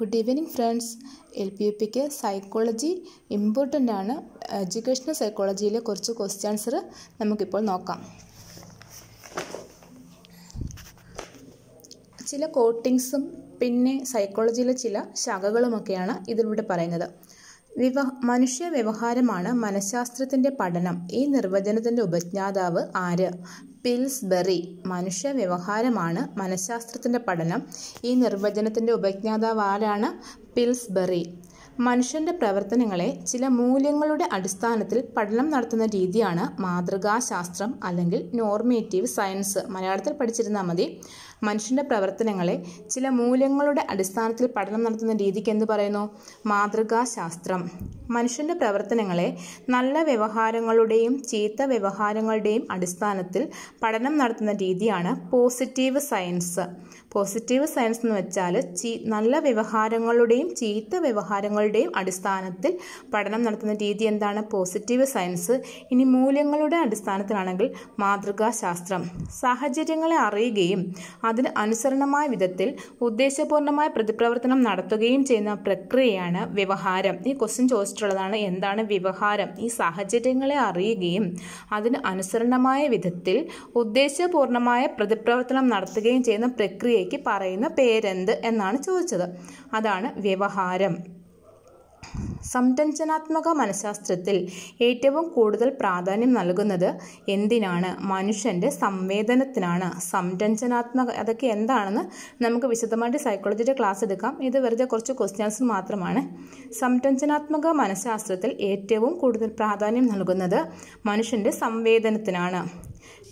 good evening friends L P U പിക്ക് psychology important ആണ് educational സൈക്കോളജിയിലെ കുറച്ച് ക്വസ്റ്റ്യൻസർ നമുക്കിപ്പോൾ നോക്കാം ചില കോട്ടിങ്സും പിന്നെ സൈക്കോളജിയിലെ ചില ശാഖകളുമൊക്കെയാണ് ഇതിലൂടെ പറയുന്നത് വിവ മനുഷ്യ വ്യവഹാരമാണ് മനഃശാസ്ത്രത്തിൻ്റെ പഠനം ഈ നിർവചനത്തിൻ്റെ ഉപജ്ഞാതാവ് ആര് പിൽസ്ബറി മനുഷ്യ വ്യവഹാരമാണ് മനഃശാസ്ത്രത്തിൻ്റെ പഠനം ഈ നിർവചനത്തിൻ്റെ ഉപജ്ഞാതാവ് ആരാണ് പിൽസ്ബറി മനുഷ്യൻ്റെ പ്രവർത്തനങ്ങളെ ചില മൂല്യങ്ങളുടെ അടിസ്ഥാനത്തിൽ പഠനം നടത്തുന്ന രീതിയാണ് മാതൃകാശാസ്ത്രം അല്ലെങ്കിൽ നോർമേറ്റീവ് സയൻസ് മലയാളത്തിൽ പഠിച്ചിരുന്നാൽ മതി മനുഷ്യൻ്റെ പ്രവർത്തനങ്ങളെ ചില മൂല്യങ്ങളുടെ അടിസ്ഥാനത്തിൽ പഠനം നടത്തുന്ന രീതിക്ക് എന്ത് പറയുന്നു മാതൃകാശാസ്ത്രം മനുഷ്യൻ്റെ പ്രവർത്തനങ്ങളെ നല്ല വ്യവഹാരങ്ങളുടെയും ചീത്ത വ്യവഹാരങ്ങളുടെയും അടിസ്ഥാനത്തിൽ പഠനം നടത്തുന്ന രീതിയാണ് പോസിറ്റീവ് സയൻസ് പോസിറ്റീവ് സയൻസ് എന്ന് വെച്ചാൽ ചീ നല്ല വ്യവഹാരങ്ങളുടെയും ചീത്ത വ്യവഹാരങ്ങളുടെയും അടിസ്ഥാനത്തിൽ പഠനം നടത്തുന്ന രീതി എന്താണ് പോസിറ്റീവ് സയൻസ് ഇനി മൂല്യങ്ങളുടെ അടിസ്ഥാനത്തിലാണെങ്കിൽ മാതൃകാശാസ്ത്രം സാഹചര്യങ്ങളെ അറിയുകയും അതിന് അനുസരണമായ വിധത്തിൽ ഉദ്ദേശപൂർണ്ണമായ പ്രതിപ്രവർത്തനം നടത്തുകയും ചെയ്യുന്ന പ്രക്രിയയാണ് വ്യവഹാരം ഈ ക്വസ്റ്റ്യൻ ചോദിച്ചിട്ടുള്ളതാണ് എന്താണ് വ്യവഹാരം ഈ സാഹചര്യങ്ങളെ അറിയുകയും അതിന് അനുസരണമായ വിധത്തിൽ ഉദ്ദേശപൂർണമായ പ്രതിപ്രവർത്തനം നടത്തുകയും ചെയ്യുന്ന പ്രക്രിയയ്ക്ക് പറയുന്ന പേരെന്ത് എന്നാണ് ചോദിച്ചത് അതാണ് വ്യവഹാരം സംരംചനാത്മക മനഃശാസ്ത്രത്തിൽ ഏറ്റവും കൂടുതൽ പ്രാധാന്യം നൽകുന്നത് എന്തിനാണ് മനുഷ്യൻ്റെ സംവേദനത്തിനാണ് സംരംചനാത്മക അതൊക്കെ എന്താണെന്ന് നമുക്ക് വിശദമായിട്ട് സൈക്കോളജിയുടെ ക്ലാസ് എടുക്കാം ഇത് വെറുതെ കുറച്ച് ക്വസ്റ്റ്യൻസ് മാത്രമാണ് സംരംചനാത്മക മനഃശാസ്ത്രത്തിൽ ഏറ്റവും കൂടുതൽ പ്രാധാന്യം നൽകുന്നത് മനുഷ്യൻ്റെ സംവേദനത്തിനാണ്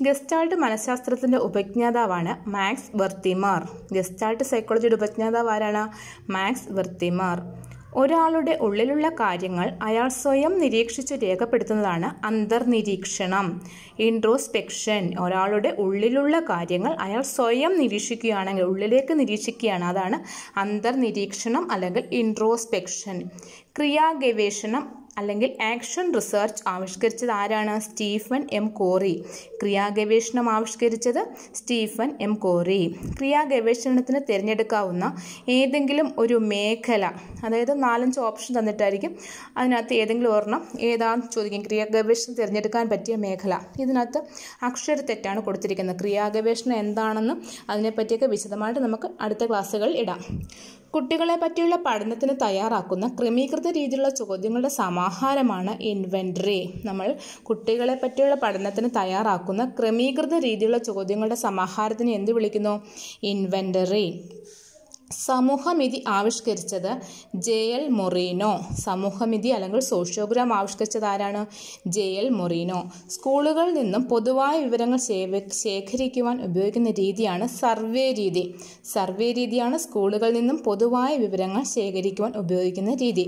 ഗസ്റ്റാൾട്ട് മനഃശാസ്ത്രത്തിൻ്റെ ഉപജ്ഞാതാവാണ് മാക്സ് വെർത്തിമാർ ഗസ്റ്റാൾട്ട് സൈക്കോളജിയുടെ ഉപജ്ഞാതാവ് ആരാണ് മാക്സ് വെർത്തിമാർ ഒരാളുടെ ഉള്ളിലുള്ള കാര്യങ്ങൾ അയാൾ സ്വയം നിരീക്ഷിച്ച് രേഖപ്പെടുത്തുന്നതാണ് അന്തർനിരീക്ഷണം ഇൻട്രോസ്പെക്ഷൻ ഒരാളുടെ ഉള്ളിലുള്ള കാര്യങ്ങൾ അയാൾ സ്വയം നിരീക്ഷിക്കുകയാണെങ്കിൽ ഉള്ളിലേക്ക് നിരീക്ഷിക്കുകയാണ് അതാണ് അന്തർനിരീക്ഷണം അല്ലെങ്കിൽ ഇൻട്രോസ്പെക്ഷൻ ക്രിയാഗവേഷണം അല്ലെങ്കിൽ ആക്ഷൻ റിസർച്ച് ആവിഷ്കരിച്ചത് ആരാണ് സ്റ്റീഫൻ എം കോറി ക്രിയാഗവേഷണം ആവിഷ്കരിച്ചത് സ്റ്റീഫൻ എം കോറി ക്രിയാഗവേഷണത്തിന് തിരഞ്ഞെടുക്കാവുന്ന ഏതെങ്കിലും ഒരു മേഖല അതായത് നാലഞ്ച് ഓപ്ഷൻ തന്നിട്ടായിരിക്കും അതിനകത്ത് ഏതെങ്കിലും ഒരെണ്ണം ഏതാണ് ചോദിക്കും ക്രിയാഗവേഷണം തിരഞ്ഞെടുക്കാൻ പറ്റിയ മേഖല ഇതിനകത്ത് അക്ഷരത്തെറ്റാണ് കൊടുത്തിരിക്കുന്നത് ക്രിയാഗവേഷണം എന്താണെന്ന് അതിനെപ്പറ്റിയൊക്കെ വിശദമായിട്ട് നമുക്ക് അടുത്ത ക്ലാസ്സുകളിൽ ഇടാം കുട്ടികളെ പറ്റിയുള്ള പഠനത്തിന് തയ്യാറാക്കുന്ന ക്രമീകൃത രീതിയിലുള്ള ചോദ്യങ്ങളുടെ സമാഹാരമാണ് ഇൻവെൻട്രി നമ്മൾ കുട്ടികളെ പറ്റിയുള്ള പഠനത്തിന് തയ്യാറാക്കുന്ന ക്രമീകൃത രീതിയിലുള്ള ചോദ്യങ്ങളുടെ സമാഹാരത്തിന് എന്ത് വിളിക്കുന്നു ഇൻവെൻ്ററി സമൂഹമിതി ആവിഷ്കരിച്ചത് ജെ എൽ മൊറീനോ സമൂഹമിതി അല്ലെങ്കിൽ സോഷ്യോഗ്രാം ആവിഷ്കരിച്ചത് ആരാണ് ജെ എൽ മൊറീനോ സ്കൂളുകളിൽ നിന്നും പൊതുവായ വിവരങ്ങൾ ശേഖരിക്കുവാൻ ഉപയോഗിക്കുന്ന രീതിയാണ് സർവേ രീതി സർവേ രീതിയാണ് സ്കൂളുകളിൽ നിന്നും പൊതുവായ വിവരങ്ങൾ ശേഖരിക്കുവാൻ ഉപയോഗിക്കുന്ന രീതി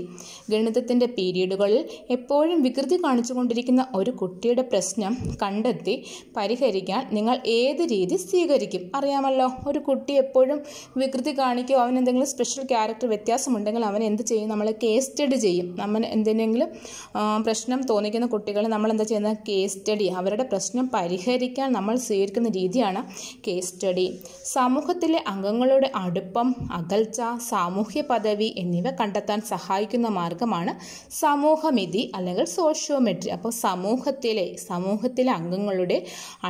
ഗണിതത്തിൻ്റെ പീരീഡുകളിൽ എപ്പോഴും വികൃതി കാണിച്ചുകൊണ്ടിരിക്കുന്ന ഒരു കുട്ടിയുടെ പ്രശ്നം കണ്ടെത്തി പരിഹരിക്കാൻ നിങ്ങൾ ഏത് രീതി സ്വീകരിക്കും അറിയാമല്ലോ ഒരു കുട്ടി എപ്പോഴും വികൃതി കാണിക്കും ആയിരിക്കും അവൻ എന്തെങ്കിലും സ്പെഷ്യൽ ക്യാരക്ടർ വ്യത്യാസമുണ്ടെങ്കിൽ അവൻ എന്ത് ചെയ്യും നമ്മൾ കേസ് സ്റ്റഡി ചെയ്യും നമ്മൾ എന്തിനെങ്കിലും പ്രശ്നം തോന്നിക്കുന്ന കുട്ടികളെ നമ്മൾ എന്താ ചെയ്യുന്നത് കേസ് സ്റ്റഡി അവരുടെ പ്രശ്നം പരിഹരിക്കാൻ നമ്മൾ സ്വീകരിക്കുന്ന രീതിയാണ് കേസ് സ്റ്റഡി സമൂഹത്തിലെ അംഗങ്ങളുടെ അടുപ്പം അകൽച്ച സാമൂഹ്യ പദവി എന്നിവ കണ്ടെത്താൻ സഹായിക്കുന്ന മാർഗമാണ് സമൂഹമിതി അല്ലെങ്കിൽ സോഷ്യോമെട്രി അപ്പോൾ സമൂഹത്തിലെ സമൂഹത്തിലെ അംഗങ്ങളുടെ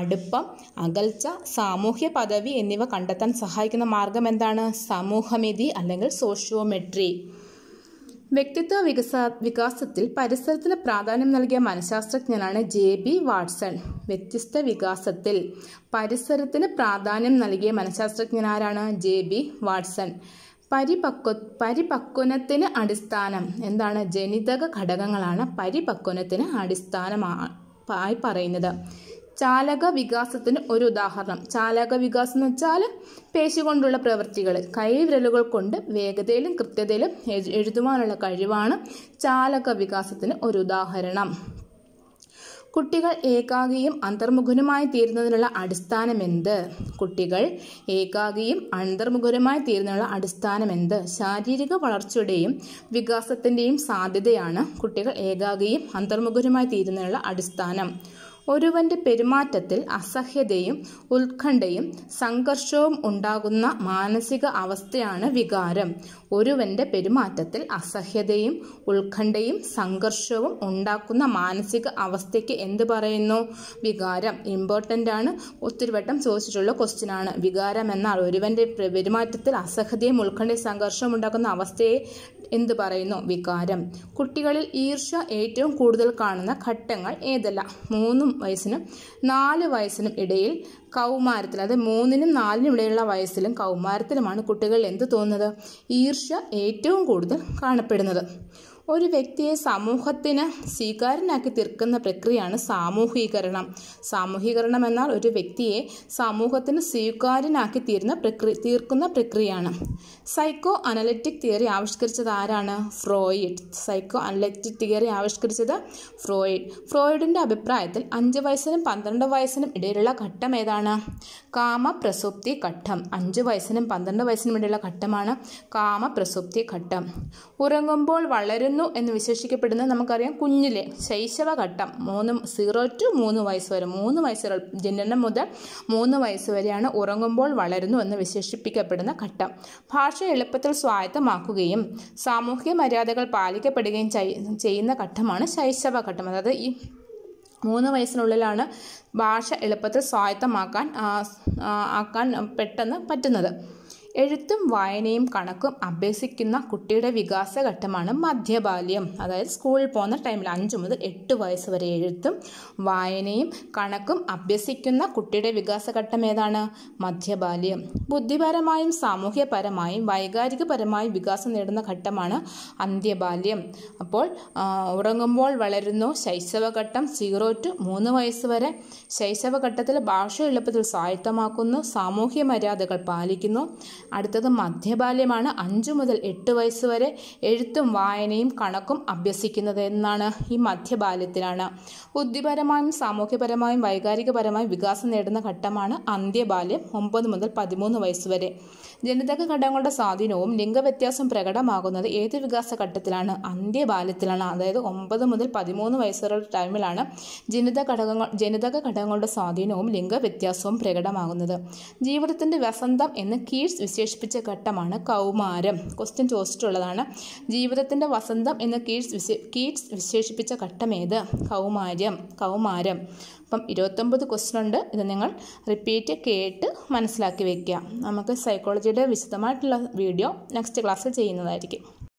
അടുപ്പം അകൽച്ച സാമൂഹ്യ പദവി എന്നിവ കണ്ടെത്താൻ സഹായിക്കുന്ന മാർഗം എന്താണ് സമൂഹ സമൂഹമിതി അല്ലെങ്കിൽ സോഷ്യോമെട്രി വ്യക്തിത്വ വികസ വികാസത്തിൽ പരിസരത്തിന് പ്രാധാന്യം നൽകിയ മനഃശാസ്ത്രജ്ഞനാണ് ജെ ബി വാട്സൺ വ്യത്യസ്ത വികാസത്തിൽ പരിസരത്തിന് പ്രാധാന്യം നൽകിയ മനഃശാസ്ത്രജ്ഞനാരാണ് ജെ ബി വാട്സൺ പരിപക്വ പരിപക്വനത്തിന് അടിസ്ഥാനം എന്താണ് ജനിതക ഘടകങ്ങളാണ് പരിപക്വനത്തിന് അടിസ്ഥാനമായി പറയുന്നത് ചാലക വികാസത്തിന് ഒരു ഉദാഹരണം ചാലക വികാസം എന്ന് വെച്ചാൽ പേശി കൊണ്ടുള്ള പ്രവൃത്തികൾ കൈവിരലുകൾ കൊണ്ട് വേഗതയിലും കൃത്യതയിലും എഴുതുവാനുള്ള കഴിവാണ് ചാലക വികാസത്തിന് ഒരു ഉദാഹരണം കുട്ടികൾ ഏകാഗിയും അന്തർമുഖനുമായി തീരുന്നതിനുള്ള എന്ത് കുട്ടികൾ ഏകാഗിയും അന്തർമുഖനുമായി തീരുന്നതിനുള്ള എന്ത് ശാരീരിക വളർച്ചയുടെയും വികാസത്തിൻ്റെയും സാധ്യതയാണ് കുട്ടികൾ ഏകാഗിയും അന്തർമുഖനുമായി തീരുന്നതിനുള്ള അടിസ്ഥാനം ഒരുവന്റെ പെരുമാറ്റത്തിൽ അസഹ്യതയും ഉത്കണ്ഠയും സംഘർഷവും ഉണ്ടാകുന്ന മാനസിക അവസ്ഥയാണ് വികാരം ഒരുവന്റെ പെരുമാറ്റത്തിൽ അസഹ്യതയും ഉത്കണ്ഠയും സംഘർഷവും ഉണ്ടാക്കുന്ന മാനസിക അവസ്ഥയ്ക്ക് എന്ത് പറയുന്നു വികാരം ഇമ്പോർട്ടൻ്റ് ആണ് ഒത്തിരി വട്ടം ചോദിച്ചിട്ടുള്ള ക്വസ്റ്റ്യൻ ആണ് വികാരം എന്നാൽ ഒരുവന്റെ പെരുമാറ്റത്തിൽ അസഹ്യതയും ഉത്കണ്ഠയും സംഘർഷവും ഉണ്ടാക്കുന്ന അവസ്ഥയെ എന്ത് പറയുന്നു വികാരം കുട്ടികളിൽ ഈർഷ്യ ഏറ്റവും കൂടുതൽ കാണുന്ന ഘട്ടങ്ങൾ ഏതെല്ലാം മൂന്നും വയസ്സിനും നാല് വയസ്സിനും ഇടയിൽ കൗമാരത്തിൽ അതായത് മൂന്നിനും നാലിനും ഇടയിലുള്ള വയസ്സിലും കൗമാരത്തിലുമാണ് കുട്ടികളിൽ എന്ത് തോന്നുന്നത് ഈർഷ്യ ഏറ്റവും കൂടുതൽ കാണപ്പെടുന്നത് ഒരു വ്യക്തിയെ സമൂഹത്തിന് സ്വീകാരനാക്കി തീർക്കുന്ന പ്രക്രിയയാണ് സാമൂഹീകരണം സാമൂഹീകരണം എന്നാൽ ഒരു വ്യക്തിയെ സമൂഹത്തിന് സ്വീകാര്യനാക്കി തീരുന്ന പ്രക്രിയ തീർക്കുന്ന പ്രക്രിയയാണ് സൈക്കോ അനലറ്റിക് തിയറി ആവിഷ്കരിച്ചത് ആരാണ് ഫ്രോയിഡ് സൈക്കോ അനലറ്റിക് തിയറി ആവിഷ്കരിച്ചത് ഫ്രോയിഡ് ഫ്രോയിഡിൻ്റെ അഭിപ്രായത്തിൽ അഞ്ച് വയസ്സിനും പന്ത്രണ്ട് വയസ്സിനും ഇടയിലുള്ള ഘട്ടം ഏതാണ് കാമപ്രസൂപ്തി ഘട്ടം അഞ്ച് വയസ്സിനും പന്ത്രണ്ട് വയസ്സിനും ഇടയിലുള്ള ഘട്ടമാണ് കാമപ്രസൂപ്തി ഘട്ടം ഉറങ്ങുമ്പോൾ വളരുന്ന ആയിരുന്നു എന്ന് വിശേഷിക്കപ്പെടുന്നത് നമുക്കറിയാം കുഞ്ഞിലെ ശൈശവഘട്ടം മൂന്ന് സീറോ ടു മൂന്ന് വയസ്സ് വരെ മൂന്ന് വയസ്സ് ജനനം മുതൽ മൂന്ന് വയസ്സ് വരെയാണ് ഉറങ്ങുമ്പോൾ വളരുന്നു എന്ന് വിശേഷിപ്പിക്കപ്പെടുന്ന ഘട്ടം ഭാഷ എളുപ്പത്തിൽ സ്വായത്തമാക്കുകയും സാമൂഹിക മര്യാദകൾ പാലിക്കപ്പെടുകയും ചെയ്യുന്ന ഘട്ടമാണ് ശൈശവഘട്ടം അതായത് ഈ മൂന്ന് വയസ്സിനുള്ളിലാണ് ഭാഷ എളുപ്പത്തിൽ സ്വായത്തമാക്കാൻ ആക്കാൻ പെട്ടെന്ന് പറ്റുന്നത് എഴുത്തും വായനയും കണക്കും അഭ്യസിക്കുന്ന കുട്ടിയുടെ വികാസഘട്ടമാണ് മധ്യബാല്യം അതായത് സ്കൂളിൽ പോകുന്ന ടൈമിൽ അഞ്ച് മുതൽ എട്ട് വയസ്സ് വരെ എഴുത്തും വായനയും കണക്കും അഭ്യസിക്കുന്ന കുട്ടിയുടെ വികാസഘട്ടം ഏതാണ് മധ്യബാല്യം ബുദ്ധിപരമായും സാമൂഹ്യപരമായും വൈകാരികപരമായും വികാസം നേടുന്ന ഘട്ടമാണ് അന്ത്യബാല്യം അപ്പോൾ ഉറങ്ങുമ്പോൾ വളരുന്നു ശൈശവഘട്ടം സീറോ ടു മൂന്ന് വയസ്സ് വരെ ശൈശവഘട്ടത്തിൽ ഭാഷ എളുപ്പത്തിൽ സ്വായത്തമാക്കുന്നു സാമൂഹ്യ മര്യാദകൾ പാലിക്കുന്നു അടുത്തത് മധ്യബാല്യമാണ് അഞ്ചു മുതൽ എട്ട് വയസ്സ് വരെ എഴുത്തും വായനയും കണക്കും അഭ്യസിക്കുന്നത് എന്നാണ് ഈ മധ്യബാല്യത്തിലാണ് ബുദ്ധിപരമായും സാമൂഹ്യപരമായും വൈകാരികപരമായും വികാസം നേടുന്ന ഘട്ടമാണ് അന്ത്യബാല്യം ഒമ്പത് മുതൽ പതിമൂന്ന് വയസ്സ് വരെ ജനിതക ഘടകങ്ങളുടെ സ്വാധീനവും ലിംഗവ്യത്യാസം പ്രകടമാകുന്നത് ഏത് വികാസ ഘട്ടത്തിലാണ് അന്ത്യബാല്യത്തിലാണ് അതായത് ഒമ്പത് മുതൽ പതിമൂന്ന് വയസ്സുള്ള ടൈമിലാണ് ജനിത ഘടകങ്ങൾ ജനിതക ഘടകങ്ങളുടെ സ്വാധീനവും ലിംഗവ്യത്യാസവും പ്രകടമാകുന്നത് ജീവിതത്തിൻ്റെ വസന്തം എന്ന് കീഴ്സ് വിശേഷിപ്പിച്ച ഘട്ടമാണ് കൗമാരം ക്വസ്റ്റ്യൻ ചോദിച്ചിട്ടുള്ളതാണ് ജീവിതത്തിൻ്റെ വസന്തം എന്ന് കീറ്റ്സ് വിശേ കീറ്റ്സ് വിശേഷിപ്പിച്ച ഏത് കൗമാര്യം കൗമാരം അപ്പം ഇരുപത്തൊമ്പത് ക്വസ്റ്റ്യൻ ഉണ്ട് ഇത് നിങ്ങൾ റിപ്പീറ്റ് കേട്ട് മനസ്സിലാക്കി വയ്ക്കുക നമുക്ക് സൈക്കോളജിയുടെ വിശദമായിട്ടുള്ള വീഡിയോ നെക്സ്റ്റ് ക്ലാസ്സിൽ ചെയ്യുന്നതായിരിക്കും